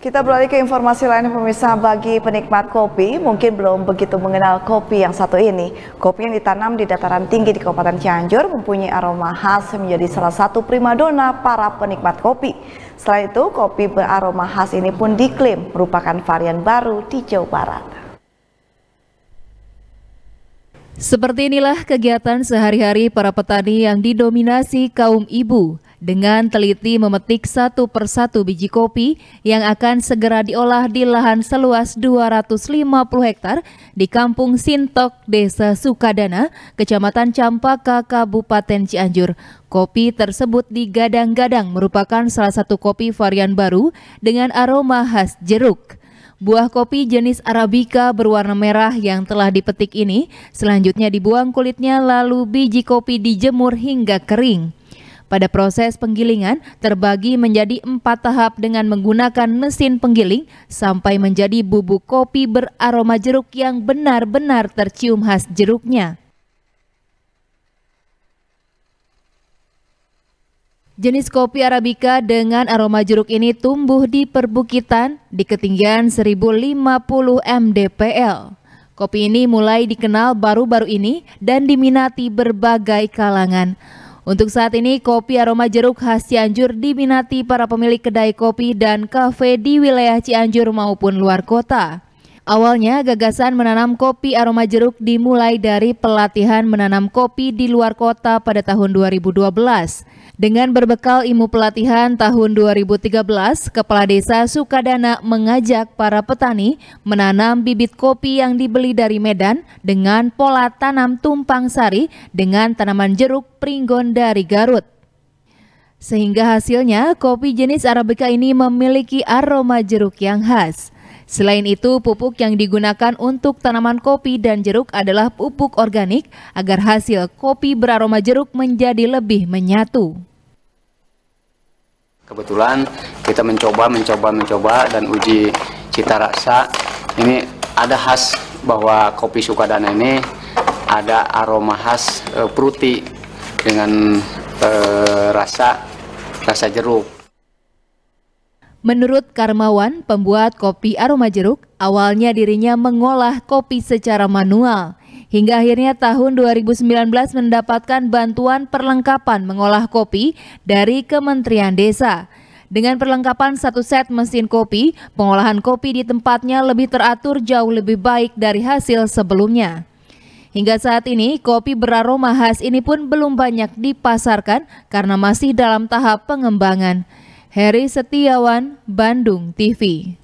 Kita beralih ke informasi lain pemirsa bagi penikmat kopi mungkin belum begitu mengenal kopi yang satu ini. Kopi yang ditanam di dataran tinggi di Kabupaten Cianjur mempunyai aroma khas menjadi salah satu primadona para penikmat kopi. Selain itu, kopi beraroma khas ini pun diklaim merupakan varian baru di Jawa Barat. Seperti inilah kegiatan sehari-hari para petani yang didominasi kaum ibu dengan teliti memetik satu persatu biji kopi yang akan segera diolah di lahan seluas 250 hektar di Kampung Sintok, Desa Sukadana, Kecamatan Campaka, Kabupaten Cianjur. Kopi tersebut digadang-gadang merupakan salah satu kopi varian baru dengan aroma khas jeruk. Buah kopi jenis Arabica berwarna merah yang telah dipetik ini selanjutnya dibuang kulitnya lalu biji kopi dijemur hingga kering. Pada proses penggilingan terbagi menjadi empat tahap dengan menggunakan mesin penggiling sampai menjadi bubuk kopi beraroma jeruk yang benar-benar tercium khas jeruknya. Jenis kopi Arabica dengan aroma jeruk ini tumbuh di perbukitan di ketinggian 1050 mdpl. Kopi ini mulai dikenal baru-baru ini dan diminati berbagai kalangan. Untuk saat ini, kopi aroma jeruk khas Cianjur diminati para pemilik kedai kopi dan kafe di wilayah Cianjur maupun luar kota. Awalnya, gagasan menanam kopi aroma jeruk dimulai dari pelatihan menanam kopi di luar kota pada tahun 2012. Dengan berbekal ilmu pelatihan tahun 2013, Kepala Desa Sukadana mengajak para petani menanam bibit kopi yang dibeli dari Medan dengan pola tanam tumpang sari dengan tanaman jeruk pringgon dari Garut. Sehingga hasilnya, kopi jenis Arabica ini memiliki aroma jeruk yang khas. Selain itu, pupuk yang digunakan untuk tanaman kopi dan jeruk adalah pupuk organik agar hasil kopi beraroma jeruk menjadi lebih menyatu. Kebetulan kita mencoba, mencoba, mencoba dan uji cita rasa. Ini ada khas bahwa kopi Sukadana ini ada aroma khas e, fruity dengan e, rasa rasa jeruk. Menurut Karmawan, pembuat kopi aroma jeruk, awalnya dirinya mengolah kopi secara manual hingga akhirnya tahun 2019 mendapatkan bantuan perlengkapan mengolah kopi dari Kementerian Desa. Dengan perlengkapan satu set mesin kopi, pengolahan kopi di tempatnya lebih teratur jauh lebih baik dari hasil sebelumnya. Hingga saat ini, kopi beraroma khas ini pun belum banyak dipasarkan karena masih dalam tahap pengembangan. Heri Setiawan, Bandung TV